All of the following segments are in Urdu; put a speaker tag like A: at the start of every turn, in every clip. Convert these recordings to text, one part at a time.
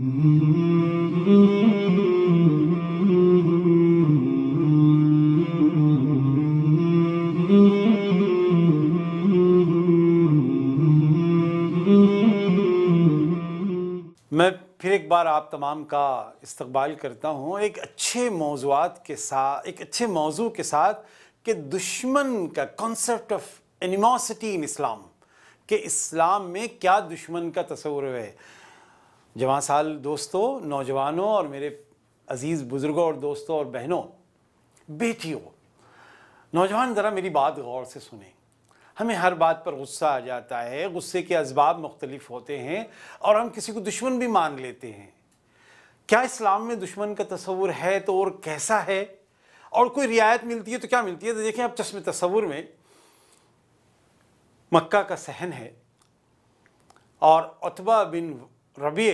A: میں پھر ایک بار آپ تمام کا استقبال کرتا ہوں ایک اچھے موضوعات کے ساتھ ایک اچھے موضوع کے ساتھ کہ دشمن کا کانسیپٹ آف انیموسٹی ان اسلام کہ اسلام میں کیا دشمن کا تصور ہے جواں سال دوستوں نوجوانوں اور میرے عزیز بزرگوں اور دوستوں اور بہنوں بیٹیوں نوجوان ذرا میری بات غور سے سنیں ہمیں ہر بات پر غصہ آ جاتا ہے غصے کے اسباب مختلف ہوتے ہیں اور ہم کسی کو دشمن بھی مان لیتے ہیں کیا اسلام میں دشمن کا تصور ہے تو اور کیسا ہے اور کوئی رعایت ملتی ہے تو کیا ملتی ہے تو دیکھیں آپ چشم تصور میں مکہ کا صحن ہے اور اتبا بن ربیع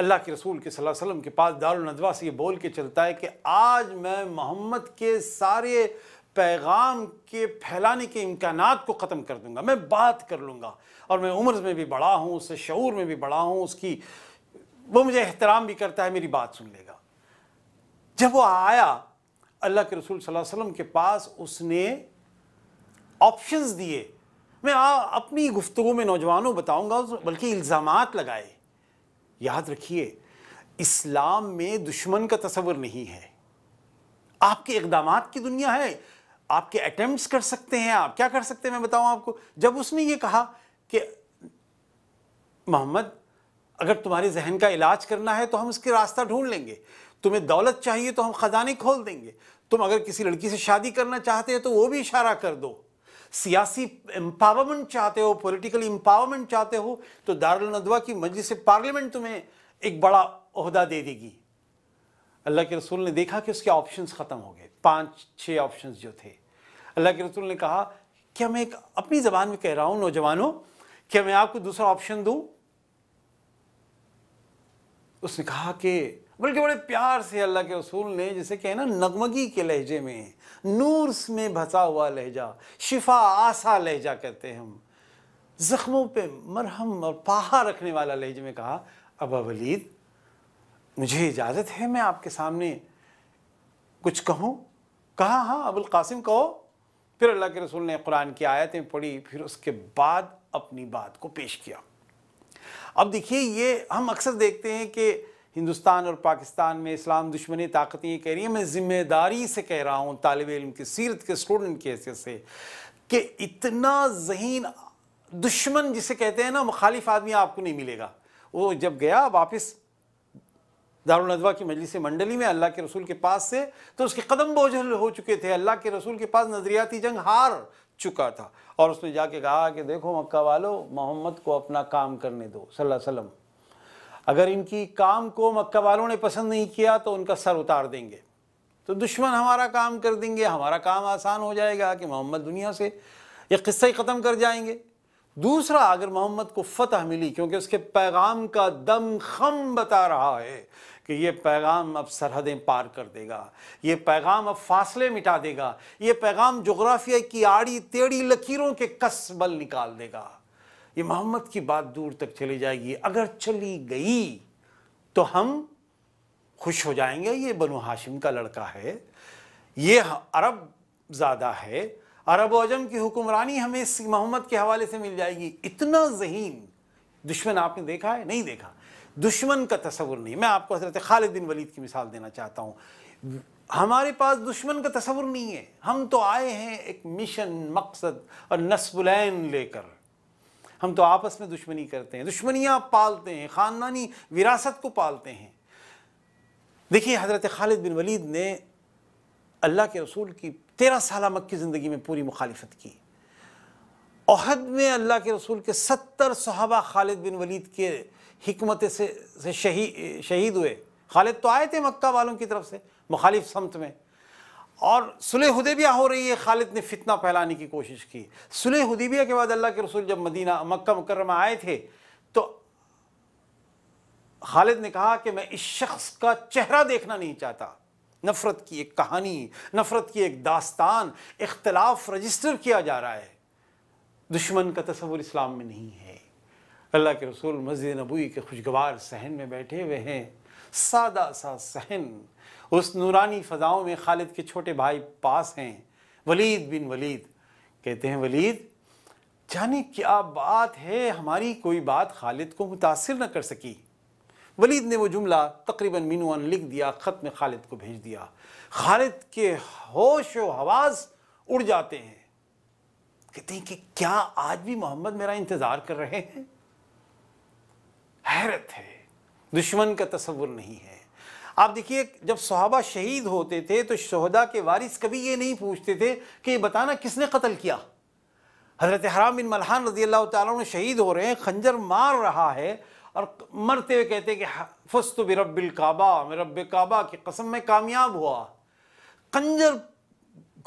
A: اللہ کے رسول کے صلی اللہ علیہ وسلم کے پاس دار سے یہ بول کے چلتا ہے کہ آج میں محمد کے سارے پیغام کے پھیلانے کے امکانات کو ختم کر دوں گا میں بات کر لوں گا اور میں عمر میں بھی بڑا ہوں اس سے شعور میں بھی بڑا ہوں اس کی وہ مجھے احترام بھی کرتا ہے میری بات سن لے گا جب وہ آیا اللہ کے رسول صلی اللہ علیہ وسلم کے پاس اس نے آپشنز دیے میں اپنی گفتگو میں نوجوانوں بتاؤں گا بلکہ الزامات لگائے یاد رکھیے اسلام میں دشمن کا تصور نہیں ہے آپ کے اقدامات کی دنیا ہے آپ کے اٹمپٹس کر سکتے ہیں آپ کیا کر سکتے ہیں میں بتاؤں آپ کو جب اس نے یہ کہا کہ محمد اگر تمہارے ذہن کا علاج کرنا ہے تو ہم اس کے راستہ ڈھونڈ لیں گے تمہیں دولت چاہیے تو ہم خزانے کھول دیں گے تم اگر کسی لڑکی سے شادی کرنا چاہتے ہیں تو وہ بھی اشارہ کر دو سیاسی امپاورمنٹ چاہتے ہو پولیٹیکل امپاورمنٹ چاہتے ہو تو دارالدوا کی مجلس پارلیمنٹ تمہیں ایک بڑا عہدہ دے دے گی اللہ کے رسول نے دیکھا کہ اس کے آپشنز ختم ہو گئے پانچ چھ آپشنز جو تھے اللہ کے رسول نے کہا کیا میں ایک اپنی زبان میں کہہ رہا ہوں نوجوانوں کیا میں آپ کو دوسرا آپشن دوں اس نے کہا کہ بلکہ بڑے پیار سے اللہ کے اصول نے جسے کہ نغمگی کے لہجے میں نورس میں بھسا ہوا لہجہ شفا آسا لہجہ کہتے ہیں زخموں پہ مرہم اور پاہا رکھنے والا لہجے میں کہا ابا ولید مجھے اجازت ہے میں آپ کے سامنے کچھ کہوں کہا ہاں ابو القاسم کہو پھر اللہ کے رسول نے قرآن کی آیتیں پڑھی پھر اس کے بعد اپنی بات کو پیش کیا اب دیکھیے یہ ہم اکثر دیکھتے ہیں کہ ہندوستان اور پاکستان میں اسلام دشمنی طاقتیں یہ کہہ رہی ہیں میں ذمہ داری سے کہہ رہا ہوں طالب علم کی سیرت کے اسٹوڈنٹ کی حیثیت سے کہ اتنا ذہین دشمن جسے کہتے ہیں نا مخالف آدمی آپ کو نہیں ملے گا وہ جب گیا واپس دارالدوا کی مجلس منڈلی میں اللہ کے رسول کے پاس سے تو اس کے قدم بوجھل ہو چکے تھے اللہ کے رسول کے پاس نظریاتی جنگ ہار چکا تھا اور اس نے جا کے کہا کہ دیکھو مکہ والو محمد کو اپنا کام کرنے دو صلی اللہ علیہ وسلم اگر ان کی کام کو مکہ والوں نے پسند نہیں کیا تو ان کا سر اتار دیں گے تو دشمن ہمارا کام کر دیں گے ہمارا کام آسان ہو جائے گا کہ محمد دنیا سے یہ قصہ ہی ختم کر جائیں گے دوسرا اگر محمد کو فتح ملی کیونکہ اس کے پیغام کا دم خم بتا رہا ہے کہ یہ پیغام اب سرحدیں پار کر دے گا یہ پیغام اب فاصلے مٹا دے گا یہ پیغام جغرافیہ کی آڑی تیڑی لکیروں کے قصبل نکال دے گا یہ محمد کی بات دور تک چلی جائے گی اگر چلی گئی تو ہم خوش ہو جائیں گے یہ بنو ہاشم کا لڑکا ہے یہ عرب زیادہ ہے عرب و عجم کی حکمرانی ہمیں اس محمد کے حوالے سے مل جائے گی اتنا ذہین دشمن آپ نے دیکھا ہے نہیں دیکھا دشمن کا تصور نہیں میں آپ کو حضرت خالد بن ولید کی مثال دینا چاہتا ہوں ہمارے پاس دشمن کا تصور نہیں ہے ہم تو آئے ہیں ایک مشن مقصد اور نسب العین لے کر ہم تو آپس میں دشمنی کرتے ہیں دشمنیاں پالتے ہیں خاندانی وراثت کو پالتے ہیں دیکھیے حضرت خالد بن ولید نے اللہ کے رسول کی تیرہ سالہ مکی زندگی میں پوری مخالفت کی عہد میں اللہ کے رسول کے ستر صحابہ خالد بن ولید کے حکمت سے شہید ہوئے خالد تو آئے تھے مکہ والوں کی طرف سے مخالف سمت میں اور سلح حدیبیہ ہو رہی ہے خالد نے فتنہ پھیلانے کی کوشش کی سلح حدیبیہ کے بعد اللہ کے رسول جب مدینہ مکہ مکرمہ آئے تھے تو خالد نے کہا کہ میں اس شخص کا چہرہ دیکھنا نہیں چاہتا نفرت کی ایک کہانی نفرت کی ایک داستان اختلاف رجسٹر کیا جا رہا ہے دشمن کا تصور اسلام میں نہیں ہے اللہ کے رسول مسجد نبوی کے خوشگوار صحن میں بیٹھے ہوئے ہیں سادہ سا سہن اس نورانی فضاؤں میں خالد کے چھوٹے بھائی پاس ہیں ولید بن ولید کہتے ہیں ولید جانے کیا بات ہے ہماری کوئی بات خالد کو متاثر نہ کر سکی ولید نے وہ جملہ تقریباً مینوان لکھ دیا خط میں خالد کو بھیج دیا خالد کے ہوش و حواز اڑ جاتے ہیں کہتے ہیں کہ کیا آج بھی محمد میرا انتظار کر رہے ہیں حیرت ہے دشمن کا تصور نہیں ہے آپ دیکھیے جب صحابہ شہید ہوتے تھے تو شہدا کے وارث کبھی یہ نہیں پوچھتے تھے کہ یہ بتانا کس نے قتل کیا حضرت حرام بن ملحان رضی اللہ تعالیٰ شہید ہو رہے ہیں خنجر مار رہا ہے اور مرتے ہوئے کہتے کہ رب القعبہ رب کعبہ قسم میں کامیاب ہوا خنجر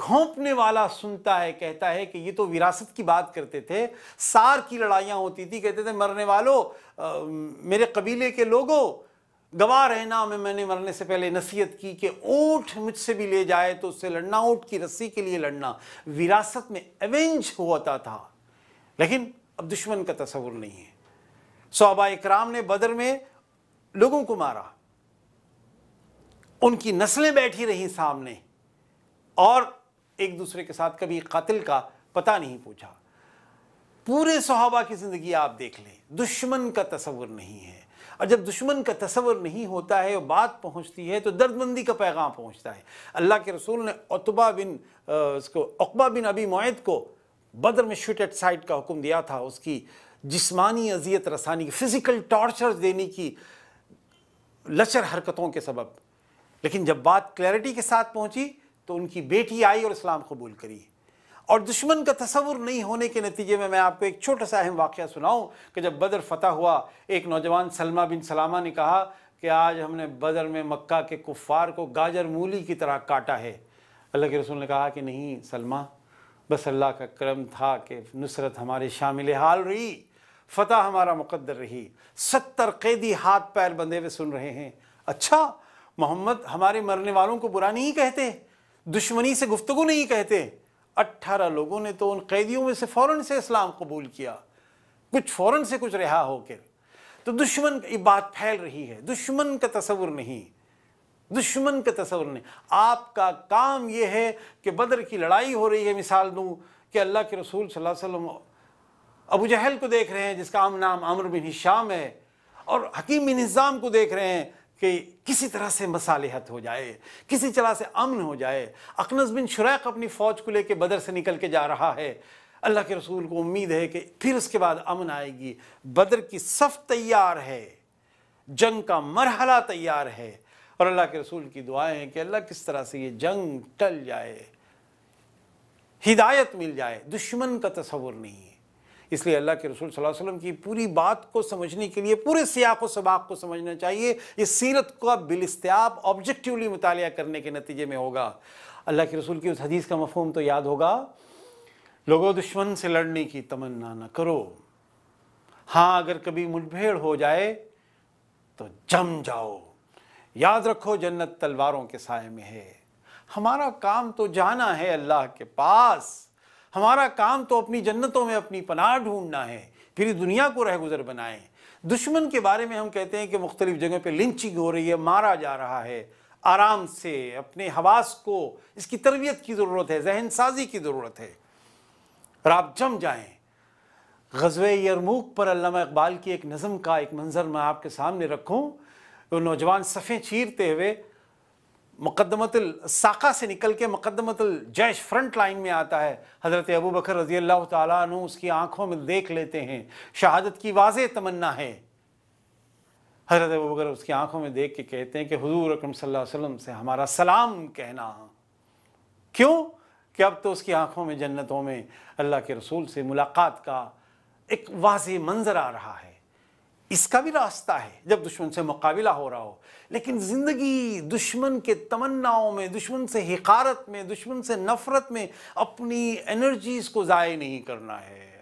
A: گھونپنے والا سنتا ہے کہتا ہے کہ یہ تو وراثت کی بات کرتے تھے سار کی لڑائیاں ہوتی تھی کہتے تھے مرنے والوں میرے قبیلے کے لوگوں گواہ رہنا میں میں نے مرنے سے پہلے نصیحت کی کہ اونٹ مجھ سے بھی لے جائے تو اس سے لڑنا اونٹ کی رسی کے لیے لڑنا وراثت میں ایونج ہوتا تھا لیکن اب دشمن کا تصور نہیں ہے صحابہ اکرام نے بدر میں لوگوں کو مارا ان کی نسلیں بیٹھی رہیں سامنے اور ایک دوسرے کے ساتھ کبھی قاتل کا پتہ نہیں پوچھا پورے صحابہ کی زندگی آپ دیکھ لیں دشمن کا تصور نہیں ہے اور جب دشمن کا تصور نہیں ہوتا ہے اور بات پہنچتی ہے تو درد مندی کا پیغام پہنچتا ہے اللہ کے رسول نے اتبا بن اس کو اقبا بن ابی معید کو بدر میں شوٹ ایٹ سائٹ کا حکم دیا تھا اس کی جسمانی اذیت رسانی کی فزیکل ٹارچر دینے کی لچر حرکتوں کے سبب لیکن جب بات کلیئرٹی کے ساتھ پہنچی تو ان کی بیٹی آئی اور اسلام قبول کری اور دشمن کا تصور نہیں ہونے کے نتیجے میں میں آپ کو ایک چھوٹا سا اہم واقعہ سناؤں کہ جب بدر فتح ہوا ایک نوجوان سلمہ بن سلامہ نے کہا کہ آج ہم نے بدر میں مکہ کے کفار کو گاجر مولی کی طرح کاٹا ہے اللہ کے رسول نے کہا کہ نہیں سلمہ بس اللہ کا کرم تھا کہ نصرت ہمارے شامل حال رہی فتح ہمارا مقدر رہی ستر قیدی ہاتھ پیر بندے ہوئے سن رہے ہیں اچھا محمد ہمارے مرنے والوں کو برا نہیں کہتے دشمنی سے گفتگو نہیں کہتے اٹھارہ لوگوں نے تو ان قیدیوں میں سے فوراً سے اسلام قبول کیا کچھ فوراً سے کچھ رہا ہو کر تو دشمن یہ بات پھیل رہی ہے دشمن کا تصور نہیں دشمن کا تصور نہیں آپ کا کام یہ ہے کہ بدر کی لڑائی ہو رہی ہے مثال دوں کہ اللہ کے رسول صلی اللہ علیہ وسلم ابو جہل کو دیکھ رہے ہیں جس کا عام نام آمر بن حشام ہے اور حکیم بن نظام کو دیکھ رہے ہیں کہ کسی طرح سے مصالحت ہو جائے کسی طرح سے امن ہو جائے اقنص بن شریق اپنی فوج کو لے کے بدر سے نکل کے جا رہا ہے اللہ کے رسول کو امید ہے کہ پھر اس کے بعد امن آئے گی بدر کی صف تیار ہے جنگ کا مرحلہ تیار ہے اور اللہ کے رسول کی دعائیں ہیں کہ اللہ کس طرح سے یہ جنگ ٹل جائے ہدایت مل جائے دشمن کا تصور نہیں اس لیے اللہ کے رسول صلی اللہ علیہ وسلم کی پوری بات کو سمجھنے کے لیے پورے سیاق و سباق کو سمجھنا چاہیے اس سیرت کو اب آبجیکٹیولی مطالعہ کرنے کے نتیجے میں ہوگا اللہ کے رسول کی اس حدیث کا مفہوم تو یاد ہوگا لوگوں دشمن سے لڑنے کی تمنا نہ کرو ہاں اگر کبھی مٹبھیڑ ہو جائے تو جم جاؤ یاد رکھو جنت تلواروں کے سائے میں ہے ہمارا کام تو جانا ہے اللہ کے پاس ہمارا کام تو اپنی جنتوں میں اپنی پناہ ڈھونڈنا ہے پھر دنیا کو رہ گزر بنائیں دشمن کے بارے میں ہم کہتے ہیں کہ مختلف جگہ پہ لنچنگ ہو رہی ہے مارا جا رہا ہے آرام سے اپنے حواس کو اس کی تربیت کی ضرورت ہے ذہن سازی کی ضرورت ہے اور آپ جم جائیں غزوہ یرموک پر علامہ اقبال کی ایک نظم کا ایک منظر میں آپ کے سامنے رکھوں وہ نوجوان صفیں چیرتے ہوئے مقدمت الساقہ سے نکل کے مقدمت الجیش فرنٹ لائن میں آتا ہے حضرت ابو بکر رضی اللہ تعالیٰ عنہ اس کی آنکھوں میں دیکھ لیتے ہیں شہادت کی واضح تمنا ہے حضرت ابو بکر اس کی آنکھوں میں دیکھ کے کہتے ہیں کہ حضور اکرم صلی اللہ علیہ وسلم سے ہمارا سلام کہنا کیوں کہ اب تو اس کی آنکھوں میں جنتوں میں اللہ کے رسول سے ملاقات کا ایک واضح منظر آ رہا ہے اس کا بھی راستہ ہے جب دشمن سے مقابلہ ہو رہا ہو لیکن زندگی دشمن کے تمناؤں میں دشمن سے حقارت میں دشمن سے نفرت میں اپنی انرجیز کو ضائع نہیں کرنا ہے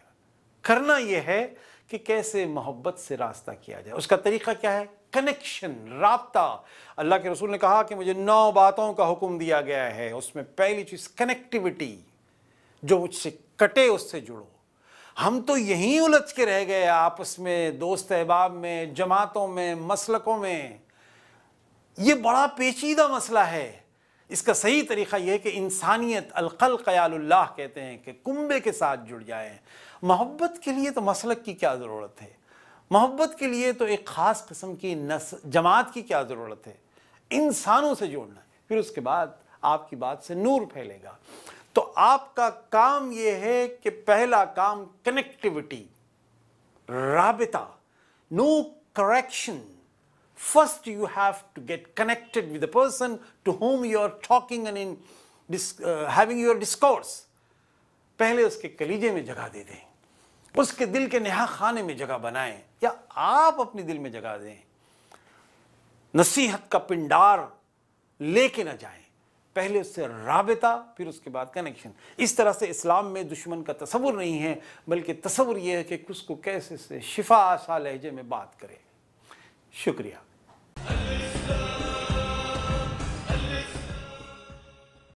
A: کرنا یہ ہے کہ کیسے محبت سے راستہ کیا جائے اس کا طریقہ کیا ہے کنیکشن رابطہ اللہ کے رسول نے کہا کہ مجھے نو باتوں کا حکم دیا گیا ہے اس میں پہلی چیز کنیکٹیوٹی جو مجھ سے کٹے اس سے جڑو ہم تو یہیں الجھ کے رہ گئے آپس میں دوست احباب میں جماعتوں میں مسلکوں میں یہ بڑا پیچیدہ مسئلہ ہے اس کا صحیح طریقہ یہ ہے کہ انسانیت القل قیال اللہ کہتے ہیں کہ کنبے کے ساتھ جڑ جائیں محبت کے لیے تو مسلک کی کیا ضرورت ہے محبت کے لیے تو ایک خاص قسم کی جماعت کی کیا ضرورت ہے انسانوں سے جوڑنا پھر اس کے بعد آپ کی بات سے نور پھیلے گا تو آپ کا کام یہ ہے کہ پہلا کام کنیکٹیوٹی رابطہ no correction first you have to get connected with a person to whom you are talking and in having your discourse پہلے اس کے کلیجے میں جگہ دے دیں اس کے دل کے نہا خانے میں جگہ بنائیں یا آپ اپنے دل میں جگہ دیں نصیحت کا پنڈار لے کے نہ جائیں پہلے اس سے رابطہ پھر اس کے بعد کنیکشن اس طرح سے اسلام میں دشمن کا تصور نہیں ہے بلکہ تصور یہ ہے کہ کس کو کیسے سے شفا آسا لہجے میں بات کرے شکریہ